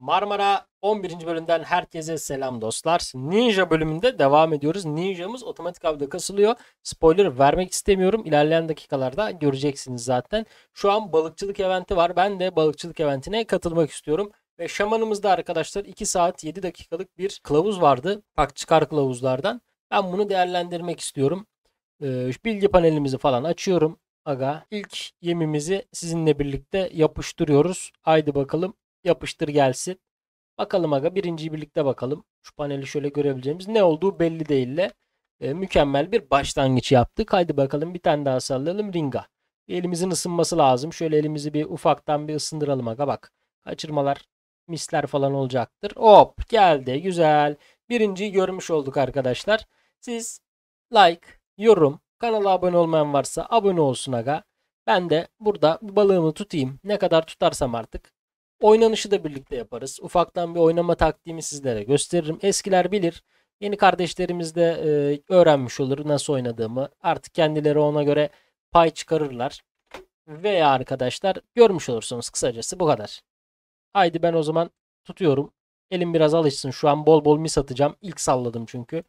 Marmara 11. bölümden herkese selam dostlar. Ninja bölümünde devam ediyoruz. Ninja'mız otomatik avda kasılıyor. Spoiler vermek istemiyorum. İlerleyen dakikalarda göreceksiniz zaten. Şu an balıkçılık eventi var. Ben de balıkçılık eventine katılmak istiyorum. Ve şamanımızda arkadaşlar 2 saat 7 dakikalık bir kılavuz vardı. Bak çıkar kılavuzlardan. Ben bunu değerlendirmek istiyorum. Ee, bilgi panelimizi falan açıyorum. Aga ilk yemimizi sizinle birlikte yapıştırıyoruz. Haydi bakalım Yapıştır gelsin. Bakalım aga birinciyi birlikte bakalım. Şu paneli şöyle görebileceğimiz ne olduğu belli değille e, mükemmel bir başlangıç yaptık. Haydi bakalım bir tane daha sallayalım ringa. Elimizin ısınması lazım. Şöyle elimizi bir ufaktan bir ısındıralım aga bak. Kaçırmalar misler falan olacaktır. Hop geldi güzel. Birinciyi görmüş olduk arkadaşlar. Siz like, yorum, kanala abone olmayan varsa abone olsun aga. Ben de burada balığımı tutayım. Ne kadar tutarsam artık Oynanışı da birlikte yaparız. Ufaktan bir oynama taktiğimi sizlere gösteririm. Eskiler bilir. Yeni kardeşlerimiz de e, öğrenmiş olur nasıl oynadığımı. Artık kendileri ona göre pay çıkarırlar. Veya arkadaşlar görmüş olursunuz kısacası bu kadar. Haydi ben o zaman tutuyorum. Elim biraz alışsın. Şu an bol bol mis atacağım. İlk salladım çünkü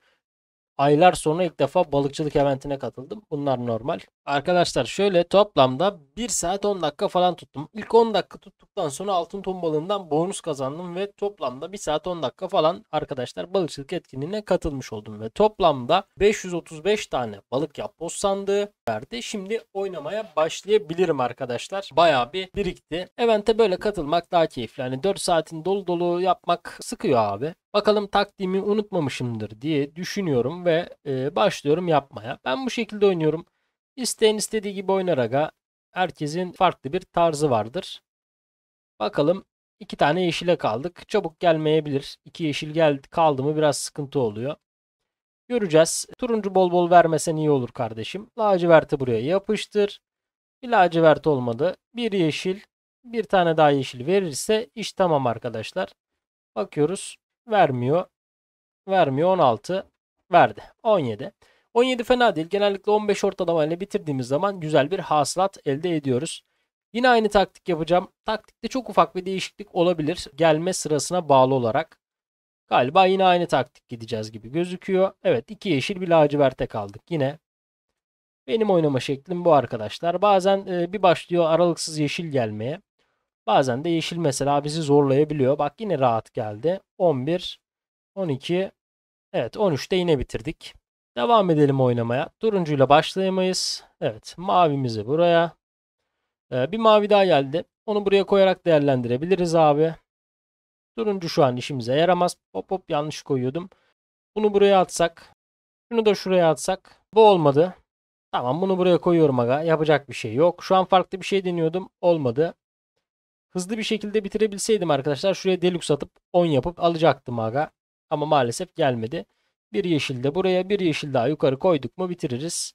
aylar sonra ilk defa balıkçılık eventine katıldım. Bunlar normal. Arkadaşlar şöyle toplamda 1 saat 10 dakika falan tuttum. İlk 10 dakika tuttuktan sonra altın ton balığından bonus kazandım ve toplamda 1 saat 10 dakika falan arkadaşlar balıkçılık etkinliğine katılmış oldum ve toplamda 535 tane balık yapboz sandığı verdi. Şimdi oynamaya başlayabilirim arkadaşlar. Bayağı bir birikti. Event'e böyle katılmak daha keyifli. Yani 4 saatin dolu dolu yapmak sıkıyor abi. Bakalım taktiğimi unutmamışımdır diye düşünüyorum ve e, başlıyorum yapmaya. Ben bu şekilde oynuyorum. İsteyen istediği gibi oynar aga. Herkesin farklı bir tarzı vardır. Bakalım iki tane yeşile kaldık. Çabuk gelmeyebilir. İki yeşil geldi, kaldı mı biraz sıkıntı oluyor. Göreceğiz. Turuncu bol bol vermesen iyi olur kardeşim. Laciverti buraya yapıştır. Bir lacivert olmadı. Bir yeşil. Bir tane daha yeşil verirse iş tamam arkadaşlar. Bakıyoruz vermiyor. Vermiyor 16 verdi. 17. 17 fena değil. Genellikle 15 ile bitirdiğimiz zaman güzel bir hasılat elde ediyoruz. Yine aynı taktik yapacağım. Taktikte çok ufak bir değişiklik olabilir. Gelme sırasına bağlı olarak. Galiba yine aynı taktik gideceğiz gibi gözüküyor. Evet iki yeşil bir laciverte kaldık yine. Benim oynama şeklim bu arkadaşlar. Bazen e, bir başlıyor aralıksız yeşil gelmeye. Bazen de yeşil mesela bizi zorlayabiliyor. Bak yine rahat geldi. 11, 12, evet 13'te yine bitirdik. Devam edelim oynamaya. Turuncuyla başlayamayız. Evet mavimizi buraya. Ee, bir mavi daha geldi. Onu buraya koyarak değerlendirebiliriz abi. Turuncu şu an işimize yaramaz. Hop hop yanlış koyuyordum. Bunu buraya atsak. Şunu da şuraya atsak. Bu olmadı. Tamam bunu buraya koyuyorum aga. Yapacak bir şey yok. Şu an farklı bir şey deniyordum. Olmadı. Hızlı bir şekilde bitirebilseydim arkadaşlar şuraya deluxe atıp 10 yapıp alacaktım aga. Ama maalesef gelmedi. Bir yeşil de buraya bir yeşil daha yukarı koyduk mu bitiririz.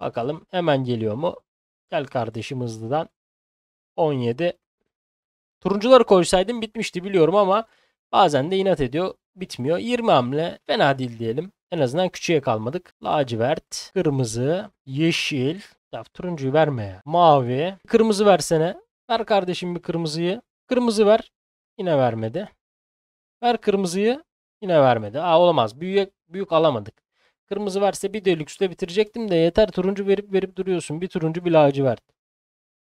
Bakalım hemen geliyor mu? Gel kardeşim hızlıdan. 17. Turuncuları koysaydım bitmişti biliyorum ama bazen de inat ediyor. Bitmiyor. 20 hamle fena değil diyelim. En azından küçüğe kalmadık. Lacivert, kırmızı, yeşil. Ya, turuncuyu verme ya. Mavi. Kırmızı versene. Ver kardeşim bir kırmızıyı. Kırmızı ver. Yine vermedi. Ver kırmızıyı. Yine vermedi. Aa olamaz. Büyük, büyük alamadık. Kırmızı verse bir delükste bitirecektim de yeter turuncu verip verip duruyorsun. Bir turuncu bir lacivert.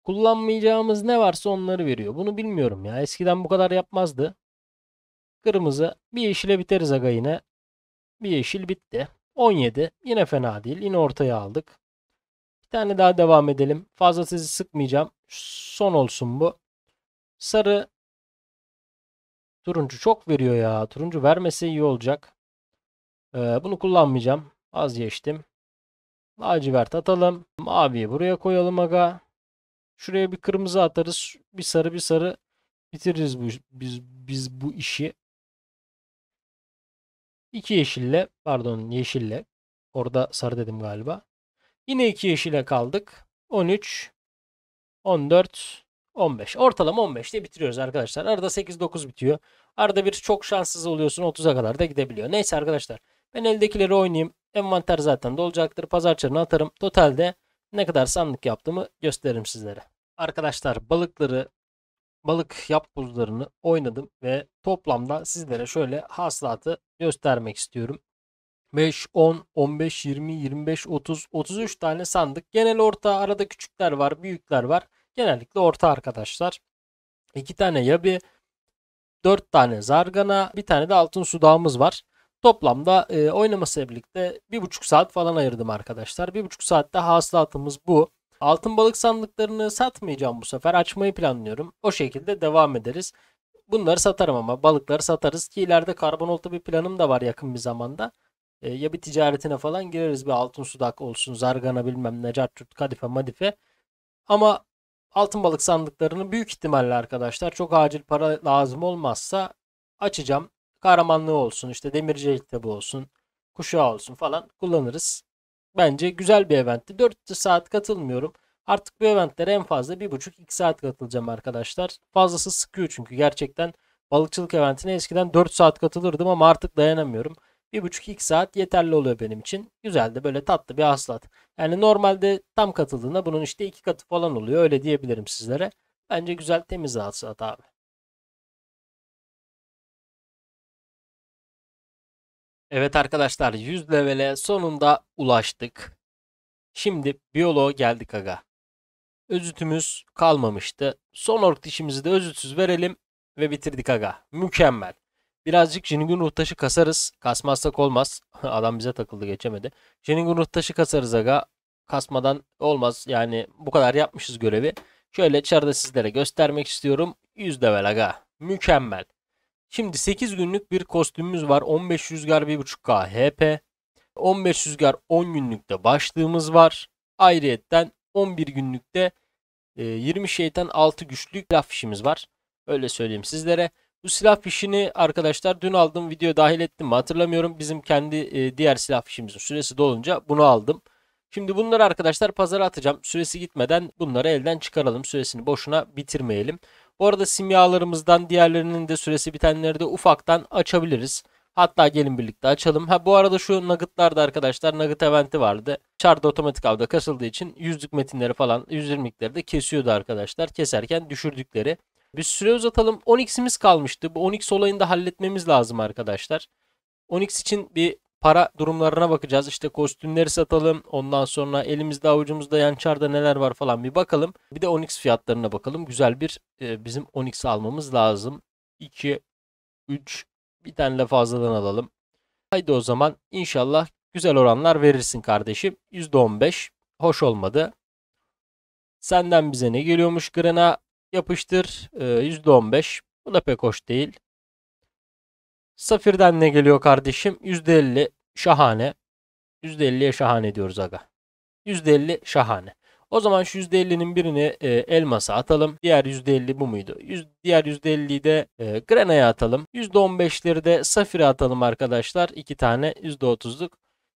Kullanmayacağımız ne varsa onları veriyor. Bunu bilmiyorum ya. Eskiden bu kadar yapmazdı. Kırmızı bir yeşile biteriz aga yine. Bir yeşil bitti. 17 yine fena değil. Yine ortaya aldık. Bir tane daha devam edelim. Fazla sizi sıkmayacağım. Son olsun bu. Sarı turuncu çok veriyor ya. Turuncu vermese iyi olacak. Ee, bunu kullanmayacağım. Az geçtim. Lacivert atalım. Maviyi buraya koyalım aga. Şuraya bir kırmızı atarız. Bir sarı bir sarı bitiririz bu biz biz bu işi. İki yeşille pardon yeşille orada sarı dedim galiba. Yine 2 yeşile kaldık. 13, 14, 15. Ortalama 15 diye bitiriyoruz arkadaşlar. Arada 8-9 bitiyor. Arada bir çok şanssız oluyorsun 30'a kadar da gidebiliyor. Neyse arkadaşlar ben eldekileri oynayayım. Envanter zaten dolacaktır. Pazar çarını atarım. Totalde ne kadar sandık yaptığımı gösteririm sizlere. Arkadaşlar balıkları balık yap oynadım ve toplamda sizlere şöyle hasılatı göstermek istiyorum. 5, 10, 15, 20, 25, 30, 33 tane sandık. Genel orta arada küçükler var, büyükler var. Genellikle orta arkadaşlar. 2 tane yabi, 4 tane zargana, bir tane de altın sudağımız var. Toplamda e, oynamasıyla birlikte 1,5 saat falan ayırdım arkadaşlar. 1,5 saatte hasılatımız bu. Altın balık sandıklarını satmayacağım bu sefer. Açmayı planlıyorum. O şekilde devam ederiz. Bunları satarım ama balıkları satarız ki ileride karbonolta bir planım da var yakın bir zamanda. E, ya bir ticaretine falan gireriz bir altın sudak olsun zargana bilmem ne cartçurt kadife madife. Ama altın balık sandıklarını büyük ihtimalle arkadaşlar çok acil para lazım olmazsa açacağım. Kahramanlığı olsun işte demircilik kitabı olsun kuşağı olsun falan kullanırız. Bence güzel bir eventti. 4 saat katılmıyorum. Artık bu eventlere en fazla 1,5-2 saat katılacağım arkadaşlar. Fazlası sıkıyor çünkü gerçekten balıkçılık eventine eskiden 4 saat katılırdım ama artık dayanamıyorum. 1,5-2 saat yeterli oluyor benim için. Güzel de böyle tatlı bir haslat. Yani normalde tam katıldığında bunun işte iki katı falan oluyor. Öyle diyebilirim sizlere. Bence güzel temiz hasılat abi. Evet arkadaşlar 100 levele sonunda ulaştık. Şimdi biyoloğa geldik aga. Özütümüz kalmamıştı. Son ork dişimizi de özütsüz verelim ve bitirdik aga. Mükemmel. Birazcık Jingun ruh taşı kasarız. Kasmazsak olmaz. Adam bize takıldı geçemedi. Jingun ruh taşı kasarız aga. Kasmadan olmaz. Yani bu kadar yapmışız görevi. Şöyle çarda sizlere göstermek istiyorum. yüzde level aga. Mükemmel. Şimdi 8 günlük bir kostümümüz var. 15 rüzgar 1.5k HP. 15 rüzgar 10 günlükte başlığımız var. Ayrıyetten 11 günlükte 20 şeytan 6 güçlük laf işimiz var. Öyle söyleyeyim sizlere. Bu silah fişini arkadaşlar dün aldım video dahil ettim mi hatırlamıyorum. Bizim kendi e, diğer silah fişimizin süresi dolunca bunu aldım. Şimdi bunları arkadaşlar pazara atacağım. Süresi gitmeden bunları elden çıkaralım. Süresini boşuna bitirmeyelim. Bu arada simyalarımızdan diğerlerinin de süresi bitenleri de ufaktan açabiliriz. Hatta gelin birlikte açalım. Ha bu arada şu nuggetlarda arkadaşlar nugget eventi vardı. Çarda otomatik avda kasıldığı için yüzlük metinleri falan 120'likleri de kesiyordu arkadaşlar. Keserken düşürdükleri bir süre uzatalım. 10x'imiz kalmıştı. Bu 10x olayını da halletmemiz lazım arkadaşlar. 10x için bir para durumlarına bakacağız. İşte kostümleri satalım. Ondan sonra elimizde avucumuzda yançarda neler var falan bir bakalım. Bir de 10x fiyatlarına bakalım. Güzel bir e, bizim 10x almamız lazım. 2, 3 bir tane de fazladan alalım. Haydi o zaman inşallah güzel oranlar verirsin kardeşim. %15 hoş olmadı. Senden bize ne geliyormuş grana? Yapıştır e, %15. Bu da pek hoş değil. Safirden ne geliyor kardeşim? %50 şahane. %50'ye şahane diyoruz aga. %50 şahane. O zaman şu %50'nin birini e, elmasa atalım. Diğer %50 bu muydu? Yüz, diğer %50'yi de e, grenaya atalım. %15'leri de safire atalım arkadaşlar. 2 tane %30'luk.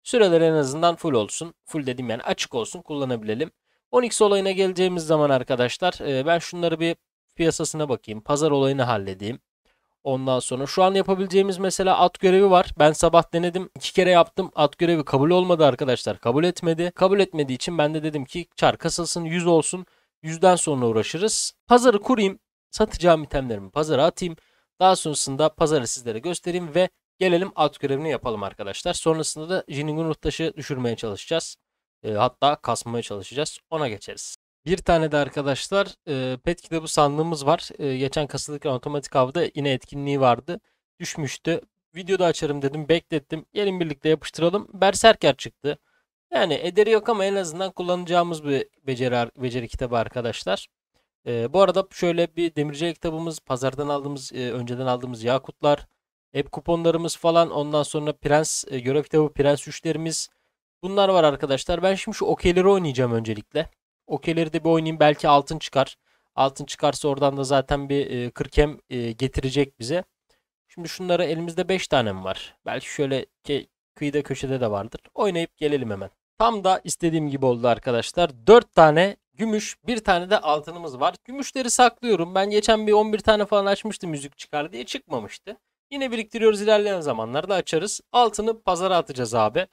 Süreler en azından full olsun. Full dedim yani açık olsun kullanabilelim. 10x olayına geleceğimiz zaman arkadaşlar e, ben şunları bir piyasasına bakayım. Pazar olayını halledeyim. Ondan sonra şu an yapabileceğimiz mesela at görevi var. Ben sabah denedim. iki kere yaptım. At görevi kabul olmadı arkadaşlar. Kabul etmedi. Kabul etmediği için ben de dedim ki çar kasılsın 100 olsun. 100'den sonra uğraşırız. Pazarı kurayım. Satacağım itemlerimi pazara atayım. Daha sonrasında pazarı sizlere göstereyim ve gelelim at görevini yapalım arkadaşlar. Sonrasında da Jinning'un ruh taşı düşürmeye çalışacağız. E, hatta kasmaya çalışacağız. Ona geçeriz. Bir tane de arkadaşlar e, pet kitabı sandığımız var. E, geçen kasılırken otomatik avda yine etkinliği vardı. Düşmüştü. Videoda açarım dedim. Beklettim. Gelin birlikte yapıştıralım. Berserker çıktı. Yani ederi yok ama en azından kullanacağımız bir beceri, beceri kitabı arkadaşlar. E, bu arada şöyle bir demirci kitabımız, pazardan aldığımız, e, önceden aldığımız yakutlar, app kuponlarımız falan. Ondan sonra prens, e, görev kitabı prens 3'lerimiz, Bunlar var arkadaşlar. Ben şimdi şu okeyleri oynayacağım öncelikle. Okeyleri de bir oynayayım. Belki altın çıkar. Altın çıkarsa oradan da zaten bir e, kırkem e, getirecek bize. Şimdi şunları elimizde 5 tane mi var? Belki şöyle ki kıyıda köşede de vardır. Oynayıp gelelim hemen. Tam da istediğim gibi oldu arkadaşlar. 4 tane gümüş, bir tane de altınımız var. Gümüşleri saklıyorum. Ben geçen bir 11 tane falan açmıştım müzik çıkar diye çıkmamıştı. Yine biriktiriyoruz ilerleyen zamanlarda açarız. Altını pazara atacağız abi.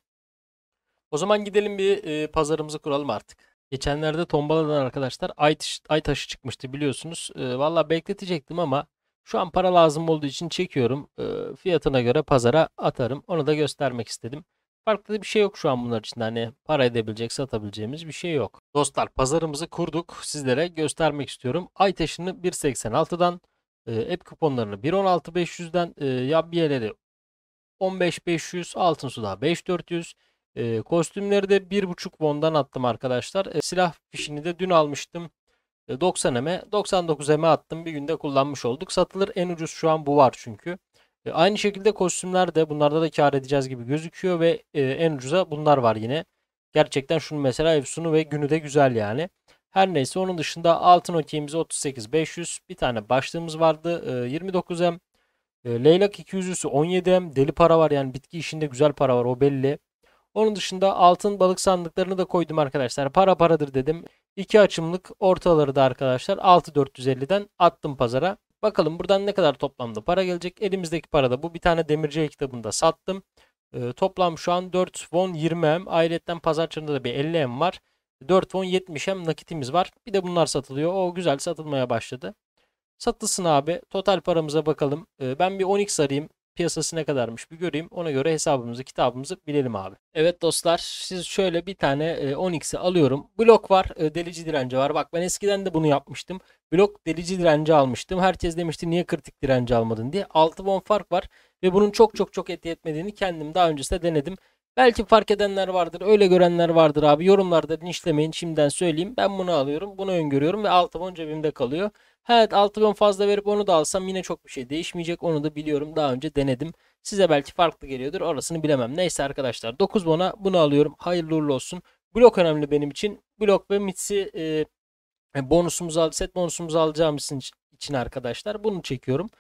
O zaman gidelim bir e, pazarımızı kuralım artık. Geçenlerde tombaladan arkadaşlar ay, taşı, ay taşı çıkmıştı biliyorsunuz. E, Valla bekletecektim ama şu an para lazım olduğu için çekiyorum. E, fiyatına göre pazara atarım. Onu da göstermek istedim. Farklı bir şey yok şu an bunlar için. Hani para edebilecek, satabileceğimiz bir şey yok. Dostlar pazarımızı kurduk. Sizlere göstermek istiyorum. Ay taşını 1.86'dan, e, app kuponlarını 1.16.500'den, e, yabbiyeleri 15.500, altın suda 5.400, e, kostümleri de 1.5 won'dan attım arkadaşlar. E, silah fişini de dün almıştım. 90 m 99 m attım bir günde kullanmış olduk satılır en ucuz şu an bu var çünkü e, aynı şekilde kostümler de bunlarda da kar edeceğiz gibi gözüküyor ve e, en ucuza bunlar var yine gerçekten şunu mesela evsunu ve günü de güzel yani her neyse onun dışında altın okeyimiz 38500 bir tane başlığımız vardı e, 29 m e, leylak 200'üsü 17 m deli para var yani bitki işinde güzel para var o belli onun dışında altın balık sandıklarını da koydum arkadaşlar. Para paradır dedim. İki açımlık ortaları da arkadaşlar 6450'den attım pazara. Bakalım buradan ne kadar toplamda para gelecek. Elimizdeki parada bu bir tane demirci kitabında sattım. E, toplam şu an 4 won 20M. Ayrıca pazar da bir 50M var. 4 won 70M nakitimiz var. Bir de bunlar satılıyor. O güzel satılmaya başladı. Satılsın abi. Total paramıza bakalım. E, ben bir Onyx arayayım piyasası ne kadarmış bir göreyim. Ona göre hesabımızı kitabımızı bilelim abi. Evet dostlar siz şöyle bir tane 10x'i e, alıyorum. Blok var e, delici direnci var. Bak ben eskiden de bunu yapmıştım. Blok delici direnci almıştım. Herkes demişti niye kritik direnci almadın diye. 6 won fark var ve bunun çok çok çok etki etmediğini kendim daha öncesinde denedim. Belki fark edenler vardır, öyle görenler vardır abi. Yorumlarda linçlemeyin şimdiden söyleyeyim. Ben bunu alıyorum, bunu öngörüyorum ve 6 won cebimde kalıyor. Evet 6 bölüm fazla verip onu da alsam yine çok bir şey değişmeyecek. Onu da biliyorum. Daha önce denedim. Size belki farklı geliyordur. Orasını bilemem. Neyse arkadaşlar 9 bona bunu alıyorum. Hayırlı uğurlu olsun. Blok önemli benim için. Blok ve mitsi e, e bonusumuzu al, set bonusumuzu alacağımız için arkadaşlar bunu çekiyorum.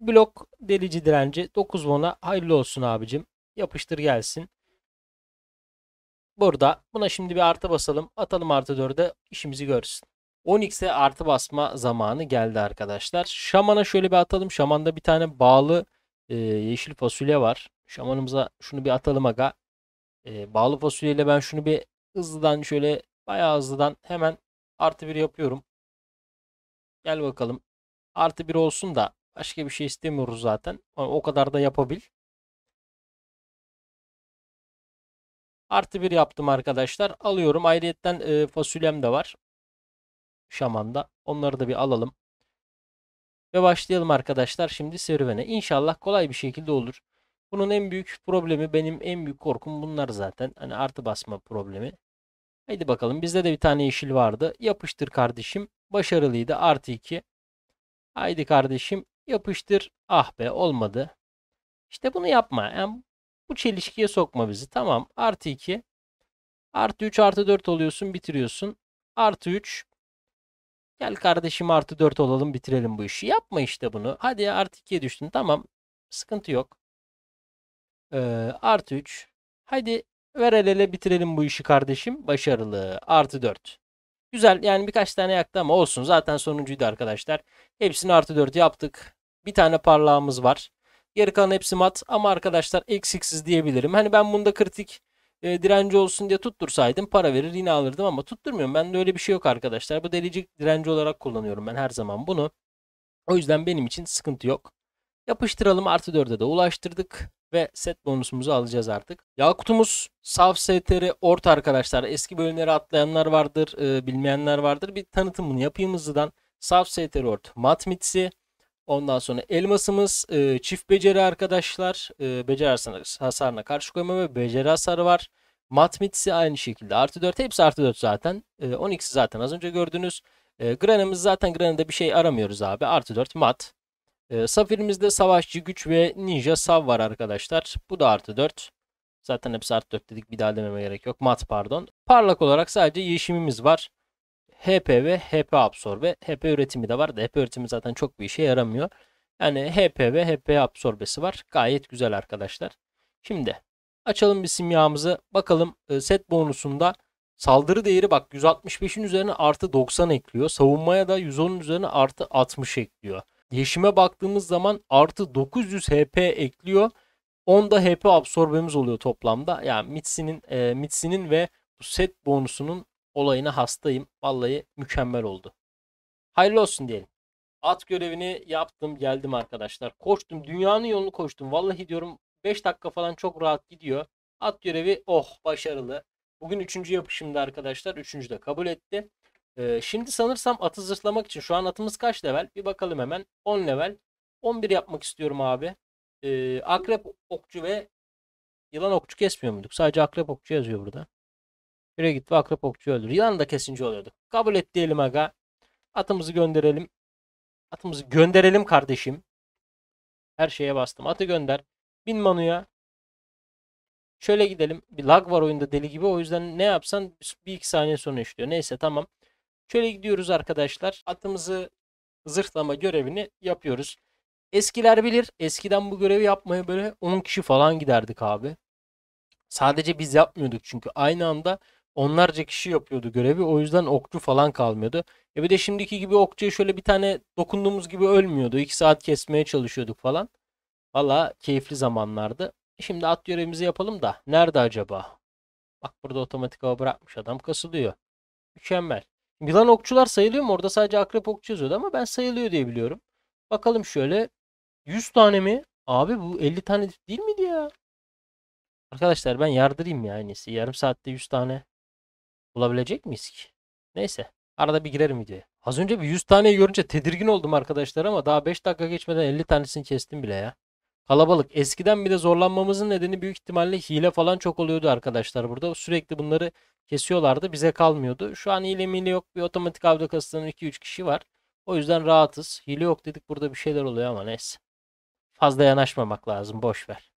Blok delici direnci 9 bona hayırlı olsun abicim. Yapıştır gelsin. Burada buna şimdi bir artı basalım. Atalım artı 4'e işimizi görsün. 10x'e artı basma zamanı geldi arkadaşlar. Şamana şöyle bir atalım. Şamanda bir tane bağlı e, yeşil fasulye var. Şamanımıza şunu bir atalım aga. E, bağlı fasulyeyle ben şunu bir hızlıdan şöyle bayağı hızlıdan hemen artı bir yapıyorum. Gel bakalım. Artı bir olsun da başka bir şey istemiyoruz zaten. O kadar da yapabil. Artı bir yaptım arkadaşlar. Alıyorum. Ayrıyeten e, fasulyem de var. Şaman'da. Onları da bir alalım. Ve başlayalım arkadaşlar şimdi serüvene. İnşallah kolay bir şekilde olur. Bunun en büyük problemi benim en büyük korkum bunlar zaten. Hani artı basma problemi. Haydi bakalım bizde de bir tane yeşil vardı. Yapıştır kardeşim. Başarılıydı artı 2. Haydi kardeşim yapıştır. Ah be olmadı. İşte bunu yapma. Yani bu çelişkiye sokma bizi. Tamam artı 2. Artı 3 artı 4 oluyorsun bitiriyorsun. Artı 3 Gel kardeşim artı 4 olalım bitirelim bu işi. Yapma işte bunu. Hadi ya artı 2'ye düştün. Tamam. Sıkıntı yok. Ee, artı 3. Hadi ver el ele bitirelim bu işi kardeşim. Başarılı. Artı 4. Güzel yani birkaç tane yaktı ama olsun. Zaten sonuncuydu arkadaşlar. Hepsini artı 4 yaptık. Bir tane parlağımız var. Geri kalan hepsi mat ama arkadaşlar eksiksiz diyebilirim. Hani ben bunda kritik e, direnci olsun diye tuttursaydım para verir yine alırdım ama tutturmuyorum. Ben de öyle bir şey yok arkadaşlar. Bu delicik direnci olarak kullanıyorum ben her zaman bunu. O yüzden benim için sıkıntı yok. Yapıştıralım artı 4'e de ulaştırdık ve set bonusumuzu alacağız artık. Yakut'umuz Saf STR Ort arkadaşlar. Eski bölümleri atlayanlar vardır, e, bilmeyenler vardır. Bir tanıtımını yapayım hızlıdan. Saf STR Ort Matmitsi Ondan sonra elmasımız e, çift beceri arkadaşlar. E, beceri hasarına, karşı koyma ve beceri hasarı var. Matmitsi aynı şekilde artı 4. Hepsi artı 4 zaten. E, 12'si zaten az önce gördünüz. E, Grana'mız zaten Grana'da bir şey aramıyoruz abi. Artı 4 mat. E, Safirimizde savaşçı güç ve ninja sav var arkadaşlar. Bu da artı 4. Zaten hepsi artı 4 dedik. Bir daha dememe gerek yok. Mat pardon. Parlak olarak sadece yeşimimiz var. HP ve HP absorbe. HP üretimi de var da HP üretimi zaten çok bir işe yaramıyor. Yani HP ve HP absorbesi var. Gayet güzel arkadaşlar. Şimdi açalım bir simyamızı. Bakalım e, set bonusunda saldırı değeri bak 165'in üzerine artı 90 ekliyor. Savunmaya da 110'un üzerine artı 60 ekliyor. Yeşime baktığımız zaman artı 900 HP ekliyor. 10'da HP absorbemiz oluyor toplamda. Yani Mitsi'nin e, Mitsi'nin ve bu set bonusunun olayına hastayım. Vallahi mükemmel oldu. Hayırlı olsun diyelim. At görevini yaptım geldim arkadaşlar. Koştum dünyanın yolunu koştum. Vallahi diyorum 5 dakika falan çok rahat gidiyor. At görevi oh başarılı. Bugün 3. yapışımda arkadaşlar. 3. de kabul etti. Ee, şimdi sanırsam atı zırhlamak için şu an atımız kaç level? Bir bakalım hemen. 10 level. 11 yapmak istiyorum abi. Ee, akrep okçu ve yılan okçu kesmiyor muyduk? Sadece akrep okçu yazıyor burada. Şuraya git akrep okçu öldür. Yılanı da kesince oluyordu. Kabul et diyelim aga. Atımızı gönderelim. Atımızı gönderelim kardeşim. Her şeye bastım. Atı gönder. Bin Manu'ya. Şöyle gidelim. Bir lag var oyunda deli gibi. O yüzden ne yapsan bir iki saniye sonra işliyor. Neyse tamam. Şöyle gidiyoruz arkadaşlar. Atımızı zırhlama görevini yapıyoruz. Eskiler bilir. Eskiden bu görevi yapmaya böyle 10 kişi falan giderdik abi. Sadece biz yapmıyorduk çünkü aynı anda onlarca kişi yapıyordu görevi. O yüzden okçu falan kalmıyordu. E bir de şimdiki gibi okçuya şöyle bir tane dokunduğumuz gibi ölmüyordu. İki saat kesmeye çalışıyorduk falan. Valla keyifli zamanlardı. E şimdi at görevimizi yapalım da. Nerede acaba? Bak burada otomatik hava bırakmış adam kasılıyor. Mükemmel. Milan okçular sayılıyor mu? Orada sadece akrep okçu yazıyordu ama ben sayılıyor diye biliyorum. Bakalım şöyle. 100 tane mi? Abi bu 50 tane değil miydi ya? Arkadaşlar ben yardırayım ya en Yarım saatte 100 tane Bulabilecek miyiz ki? Neyse. Arada bir girerim videoya. Az önce bir 100 tane görünce tedirgin oldum arkadaşlar ama daha 5 dakika geçmeden 50 tanesini kestim bile ya. Kalabalık. Eskiden bir de zorlanmamızın nedeni büyük ihtimalle hile falan çok oluyordu arkadaşlar burada. Sürekli bunları kesiyorlardı. Bize kalmıyordu. Şu an hile mile yok. Bir otomatik avda kasılan 2-3 kişi var. O yüzden rahatız. Hile yok dedik burada bir şeyler oluyor ama neyse. Fazla yanaşmamak lazım. Boş ver.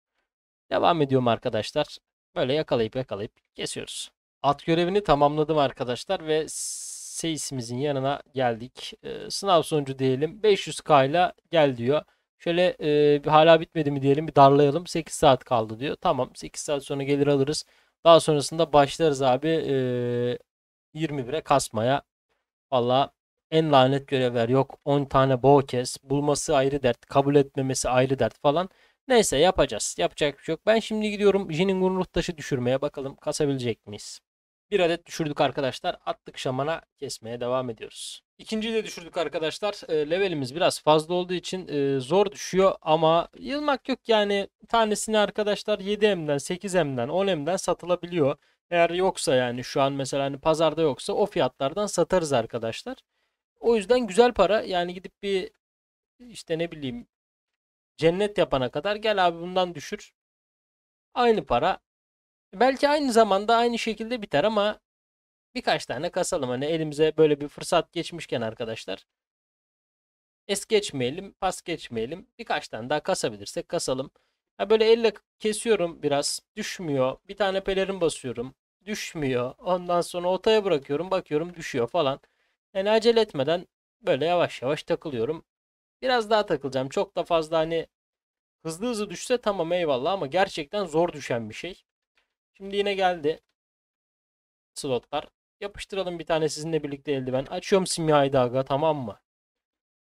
Devam ediyorum arkadaşlar. Böyle yakalayıp yakalayıp kesiyoruz. At görevini tamamladım arkadaşlar ve seisimizin yanına geldik. E, sınav sonucu diyelim 500k ile gel diyor. Şöyle e, hala bitmedi mi diyelim bir darlayalım. 8 saat kaldı diyor. Tamam 8 saat sonra gelir alırız. Daha sonrasında başlarız abi e, 21'e kasmaya. Valla en lanet görevler yok. 10 tane boğ kes. Bulması ayrı dert. Kabul etmemesi ayrı dert falan. Neyse yapacağız. Yapacak bir şey yok. Ben şimdi gidiyorum Jin'in gurur taşı düşürmeye. Bakalım kasabilecek miyiz? Bir adet düşürdük arkadaşlar. Attık şamana kesmeye devam ediyoruz. İkinciyi de düşürdük arkadaşlar. E, levelimiz biraz fazla olduğu için e, zor düşüyor ama yılmak yok yani tanesini arkadaşlar 7M'den 8M'den 10M'den satılabiliyor. Eğer yoksa yani şu an mesela hani pazarda yoksa o fiyatlardan satarız arkadaşlar. O yüzden güzel para yani gidip bir işte ne bileyim cennet yapana kadar gel abi bundan düşür. Aynı para Belki aynı zamanda aynı şekilde biter ama birkaç tane kasalım. Hani elimize böyle bir fırsat geçmişken arkadaşlar. Es geçmeyelim, pas geçmeyelim. Birkaç tane daha kasabilirsek kasalım. Ya böyle elle kesiyorum biraz. Düşmüyor. Bir tane pelerin basıyorum. Düşmüyor. Ondan sonra otaya bırakıyorum. Bakıyorum düşüyor falan. Yani acele etmeden böyle yavaş yavaş takılıyorum. Biraz daha takılacağım. Çok da fazla hani hızlı hızlı düşse tamam eyvallah ama gerçekten zor düşen bir şey. Şimdi yine geldi slotlar. Yapıştıralım bir tane sizinle birlikte eldiven. Açıyorum simyayı dalga tamam mı?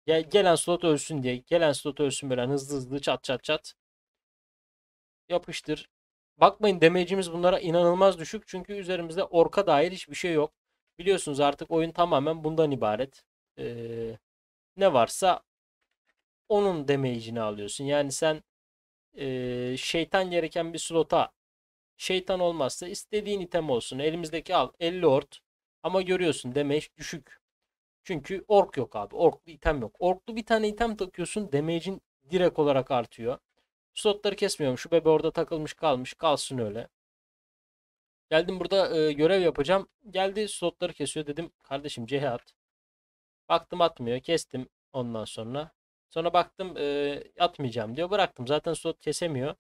Gel, gelen slot ölsün diye. Gelen slot ölsün böyle hızlı hızlı çat çat çat. Yapıştır. Bakmayın demecimiz bunlara inanılmaz düşük. Çünkü üzerimizde orka dair hiçbir şey yok. Biliyorsunuz artık oyun tamamen bundan ibaret. Ee, ne varsa onun demecini alıyorsun. Yani sen e, şeytan gereken bir slota Şeytan olmazsa istediğin item olsun. Elimizdeki al 50 ort. Ama görüyorsun damage düşük. Çünkü ork yok abi. Orklu item yok. Orklu bir tane item takıyorsun. Damage'in direkt olarak artıyor. Slotları kesmiyorum. Şu bebe orada takılmış kalmış. Kalsın öyle. Geldim burada e, görev yapacağım. Geldi slotları kesiyor. Dedim kardeşim cehat. Baktım atmıyor. Kestim ondan sonra. Sonra baktım e, atmayacağım diyor. Bıraktım. Zaten slot kesemiyor.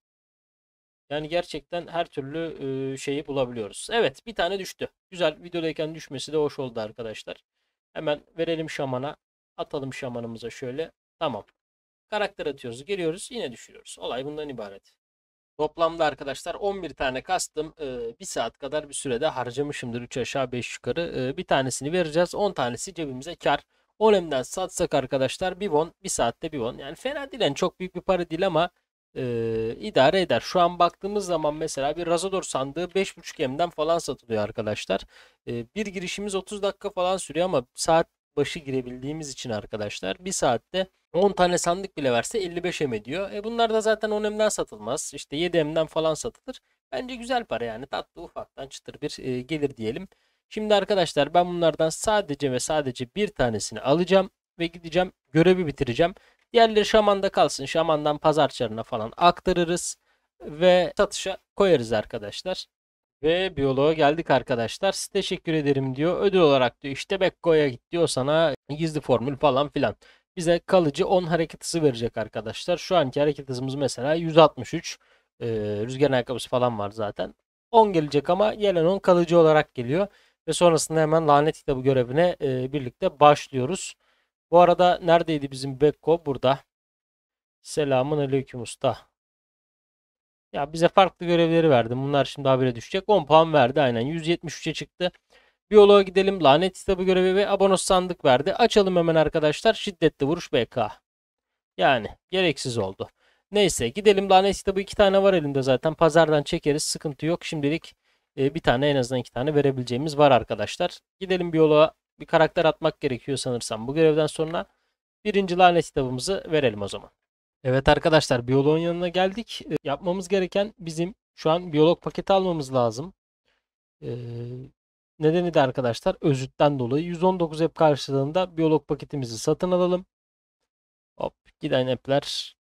Yani gerçekten her türlü şeyi bulabiliyoruz. Evet bir tane düştü. Güzel videodayken düşmesi de hoş oldu arkadaşlar. Hemen verelim şamana. Atalım şamanımıza şöyle. Tamam. Karakter atıyoruz. giriyoruz, yine düşürüyoruz. Olay bundan ibaret. Toplamda arkadaşlar 11 tane kastım Bir saat kadar bir sürede harcamışımdır 3 aşağı 5 yukarı. bir tanesini vereceğiz 10 tanesi cebimize kar. Olem'den satsak arkadaşlar bir won, bir saatte bir won. Yani fena değil yani çok büyük bir para değil ama e, idare eder. Şu an baktığımız zaman mesela bir Razador sandığı 5.5 M'den falan satılıyor arkadaşlar. E, bir girişimiz 30 dakika falan sürüyor ama saat başı girebildiğimiz için arkadaşlar bir saatte 10 tane sandık bile verse 55 M ediyor. E bunlar da zaten 10 M'den satılmaz. İşte 7 M'den falan satılır. Bence güzel para yani tatlı ufaktan çıtır bir e, gelir diyelim. Şimdi arkadaşlar ben bunlardan sadece ve sadece bir tanesini alacağım ve gideceğim görevi bitireceğim. Diğerleri şamanda kalsın. Şamandan pazarçılarına falan aktarırız ve satışa koyarız arkadaşlar. Ve biyoloğa geldik arkadaşlar. teşekkür ederim diyor. Ödül olarak diyor işte Bekko'ya git diyor sana gizli formül falan filan. Bize kalıcı 10 hareket hızı verecek arkadaşlar. Şu anki hareket hızımız mesela 163. Ee, rüzgar ayakkabısı falan var zaten. 10 gelecek ama gelen 10 kalıcı olarak geliyor. Ve sonrasında hemen lanet kitabı görevine e, birlikte başlıyoruz. Bu arada neredeydi bizim Beko Burada. Selamun Aleyküm Usta. Ya bize farklı görevleri verdi. Bunlar şimdi habire düşecek. 10 puan verdi aynen. 173'e çıktı. Biyoloğa gidelim. Lanet kitabı görevi ve abonos sandık verdi. Açalım hemen arkadaşlar. Şiddetli vuruş BK. Yani gereksiz oldu. Neyse gidelim. Lanet kitabı iki tane var elimde zaten. Pazardan çekeriz. Sıkıntı yok. Şimdilik e, bir tane en azından iki tane verebileceğimiz var arkadaşlar. Gidelim biyoloğa bir karakter atmak gerekiyor sanırsam. Bu görevden sonra birinci lanet kitabımızı verelim o zaman. Evet arkadaşlar biyoloğun yanına geldik. Ee, yapmamız gereken bizim şu an biyolog paketi almamız lazım. Ee, nedeni de arkadaşlar özütten dolayı 119 app karşılığında biyolog paketimizi satın alalım. Hop giden app'ler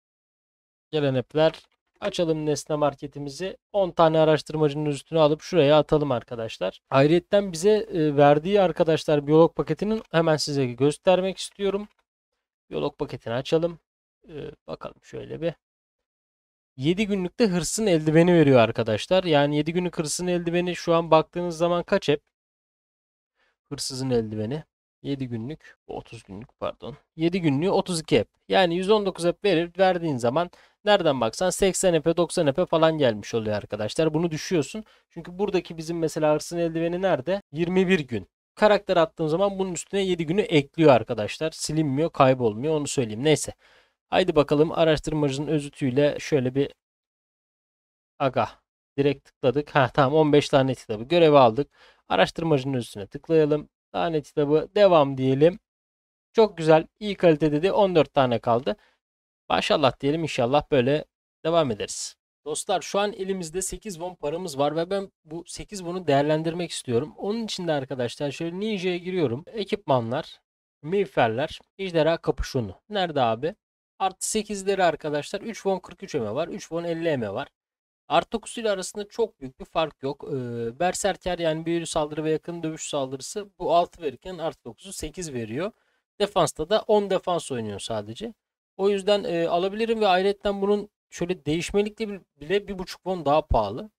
gelen app'ler Açalım nesne marketimizi. 10 tane araştırmacının üstüne alıp şuraya atalım arkadaşlar. Ayrıyetten bize e, verdiği arkadaşlar biyolog paketinin hemen size göstermek istiyorum. Biyolog paketini açalım. E, bakalım şöyle bir. 7 günlükte hırsın eldiveni veriyor arkadaşlar. Yani 7 günlük hırsın eldiveni şu an baktığınız zaman kaç hep? Hırsızın eldiveni. 7 günlük, 30 günlük pardon. 7 günlüğü 32 app. Yani 119 app verir, verdiğin zaman nereden baksan 80 app'e 90 app'e falan gelmiş oluyor arkadaşlar. Bunu düşüyorsun. Çünkü buradaki bizim mesela hırsın eldiveni nerede? 21 gün. Karakter attığın zaman bunun üstüne 7 günü ekliyor arkadaşlar. Silinmiyor, kaybolmuyor onu söyleyeyim. Neyse. Haydi bakalım araştırmacının özütüyle şöyle bir aga direkt tıkladık. Ha tamam 15 tane kitabı Görevi aldık. Araştırmacının üstüne tıklayalım. Tane kitabı devam diyelim. Çok güzel, iyi kalite dedi. 14 tane kaldı. Maşallah diyelim inşallah böyle devam ederiz. Dostlar şu an elimizde 8 won paramız var ve ben bu 8 won'u değerlendirmek istiyorum. Onun için de arkadaşlar şöyle Ninja'ya giriyorum. Ekipmanlar, miğferler, ejderha kapüşonu. Nerede abi? Artı 8'leri arkadaşlar 3 won 43 eme var. 3 won 50 eme var. Artokus ile arasında çok büyük bir fark yok. Ee, Berserker yani büyülü saldırı ve yakın dövüş saldırısı bu 6 verirken Artokus'u 8 veriyor. Defansta da 10 defans oynuyor sadece. O yüzden e, alabilirim ve ayrıca bunun şöyle değişmelikle bile bir buçuk won daha pahalı.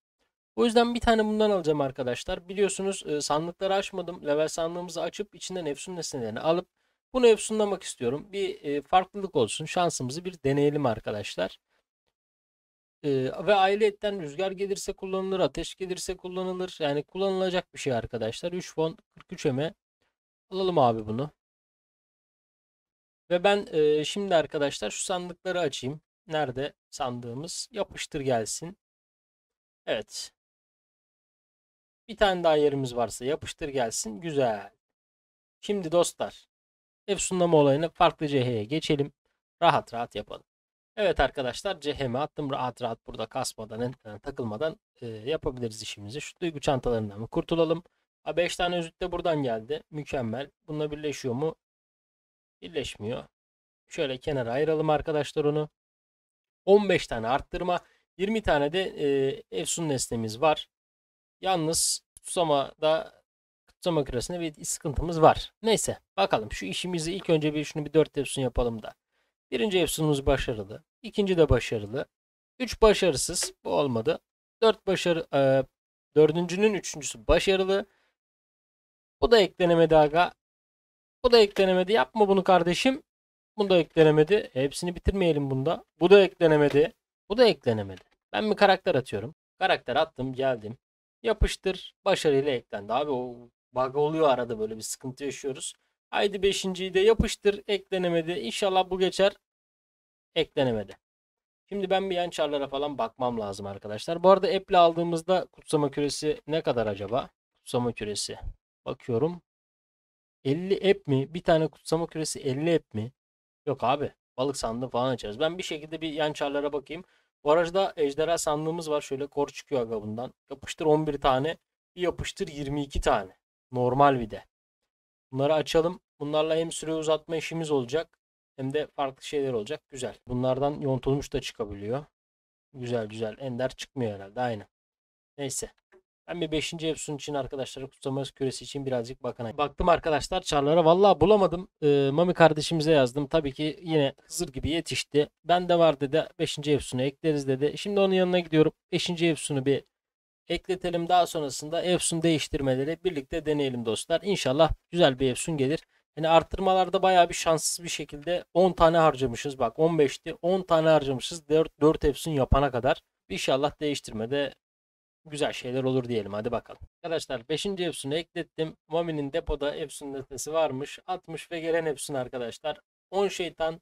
O yüzden bir tane bundan alacağım arkadaşlar. Biliyorsunuz e, sandıkları açmadım. Level sandığımızı açıp içinden Efsun nesnelerini alıp bunu Efsunlamak istiyorum. Bir e, farklılık olsun. Şansımızı bir deneyelim arkadaşlar. Ee, ve ayrıyetten rüzgar gelirse kullanılır, ateş gelirse kullanılır. Yani kullanılacak bir şey arkadaşlar. 3 fon 43 eme. Alalım abi bunu. Ve ben e, şimdi arkadaşlar şu sandıkları açayım. Nerede sandığımız? Yapıştır gelsin. Evet. Bir tane daha yerimiz varsa yapıştır gelsin. Güzel. Şimdi dostlar. Ev sunlama olayını farklı CH'ye geçelim. Rahat rahat yapalım. Evet arkadaşlar ceheme attım rahat rahat burada kasmadan entrana takılmadan e, yapabiliriz işimizi. Şu duygu çantalarından mı kurtulalım. 5 tane özüt de buradan geldi. Mükemmel. Bununla birleşiyor mu? Birleşmiyor. Şöyle kenara ayıralım arkadaşlar onu. 15 tane arttırma. 20 tane de e, Efsun nesnemiz var. Yalnız da kutsama küresinde bir sıkıntımız var. Neyse bakalım şu işimizi ilk önce bir şunu bir 4 Efsun yapalım da. Birinci Efsun'umuz başarılı. İkinci de başarılı. üç başarısız. Bu olmadı. Dört başarı e, dördüncünün üçüncüsü başarılı. Bu da eklenemedi aga. Bu da eklenemedi. Yapma bunu kardeşim. Bu da eklenemedi. Hepsini bitirmeyelim bunda. Bu da eklenemedi. Bu da eklenemedi. Ben bir karakter atıyorum. Karakter attım geldim. Yapıştır. Başarıyla eklendi. Abi o bug oluyor arada böyle bir sıkıntı yaşıyoruz. Haydi beşinciyi de yapıştır. Eklenemedi. İnşallah bu geçer eklenemedi. Şimdi ben bir yan çarlara falan bakmam lazım arkadaşlar. Bu arada Apple aldığımızda kutsama küresi ne kadar acaba? Kutsama küresi. Bakıyorum. 50 app mi? Bir tane kutsama küresi 50 app mi? Yok abi. Balık sandığı falan açarız. Ben bir şekilde bir yan çarlara bakayım. Bu arada ejderha sandığımız var. Şöyle kor çıkıyor aga bundan. Yapıştır 11 tane. Bir yapıştır 22 tane. Normal bir de. Bunları açalım. Bunlarla hem süre uzatma işimiz olacak. Hem de farklı şeyler olacak. Güzel. Bunlardan yontulmuş da çıkabiliyor. Güzel güzel. Ender çıkmıyor herhalde. Aynı. Neyse. Ben bir 5. Epson için arkadaşlara kutsamayız küresi için birazcık bakana. Baktım arkadaşlar çarlara vallahi bulamadım. Ee, Mami kardeşimize yazdım. Tabii ki yine Hızır gibi yetişti. Ben de var dedi 5. Epson'u ekleriz dedi. Şimdi onun yanına gidiyorum. 5. Epson'u bir ekletelim. Daha sonrasında Epson değiştirmeleri birlikte deneyelim dostlar. İnşallah güzel bir Epson gelir. Hani arttırmalarda bayağı bir şanssız bir şekilde 10 tane harcamışız. Bak 15'ti 10 tane harcamışız 4, 4 Epson yapana kadar. İnşallah değiştirmede güzel şeyler olur diyelim hadi bakalım. Arkadaşlar 5. Epson'u eklettim. Mami'nin depoda Epson nesnesi varmış. 60 ve gelen Epson arkadaşlar. 10 şeytan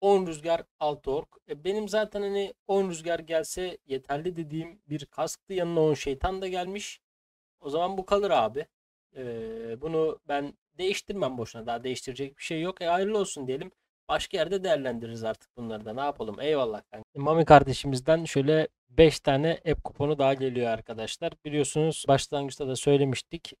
10 rüzgar 6 ork. E benim zaten hani 10 rüzgar gelse yeterli dediğim bir kasktı yanına 10 şeytan da gelmiş. O zaman bu kalır abi. Ee, bunu ben değiştirmem boşuna. Daha değiştirecek bir şey yok. E ayrılı olsun diyelim. Başka yerde değerlendiririz artık bunları da. Ne yapalım? Eyvallah. Kanka. Mami kardeşimizden şöyle 5 tane app kuponu daha geliyor arkadaşlar. Biliyorsunuz başlangıçta da söylemiştik.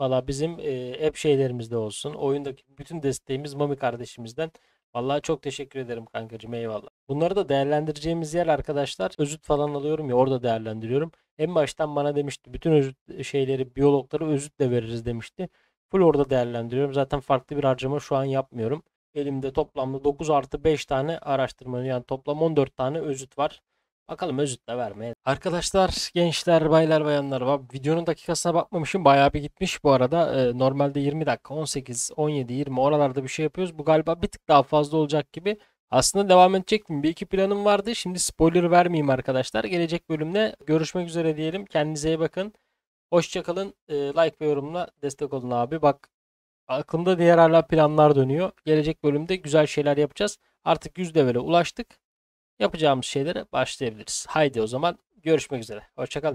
Valla bizim e, app şeylerimizde olsun. Oyundaki bütün desteğimiz Mami kardeşimizden. Vallahi çok teşekkür ederim kankacığım eyvallah. Bunları da değerlendireceğimiz yer arkadaşlar özüt falan alıyorum ya orada değerlendiriyorum. En baştan bana demişti bütün özüt e, şeyleri biyologları özütle veririz demişti. Full orada değerlendiriyorum. Zaten farklı bir harcama şu an yapmıyorum. Elimde toplamda 9 artı 5 tane araştırma yani toplam 14 tane özüt var. Bakalım özüt de vermeye. Arkadaşlar, gençler, baylar, bayanlar. Videonun dakikasına bakmamışım. Bayağı bir gitmiş bu arada. Ee, normalde 20 dakika, 18, 17, 20 oralarda bir şey yapıyoruz. Bu galiba bir tık daha fazla olacak gibi. Aslında devam edecektim. Bir iki planım vardı. Şimdi spoiler vermeyeyim arkadaşlar. Gelecek bölümde görüşmek üzere diyelim. Kendinize iyi bakın. Hoşçakalın. Ee, like ve yorumla destek olun abi. Bak aklımda diğer hala planlar dönüyor. Gelecek bölümde güzel şeyler yapacağız. Artık 100 levele ulaştık yapacağımız şeylere başlayabiliriz. Haydi o zaman görüşmek üzere. Hoşçakalın.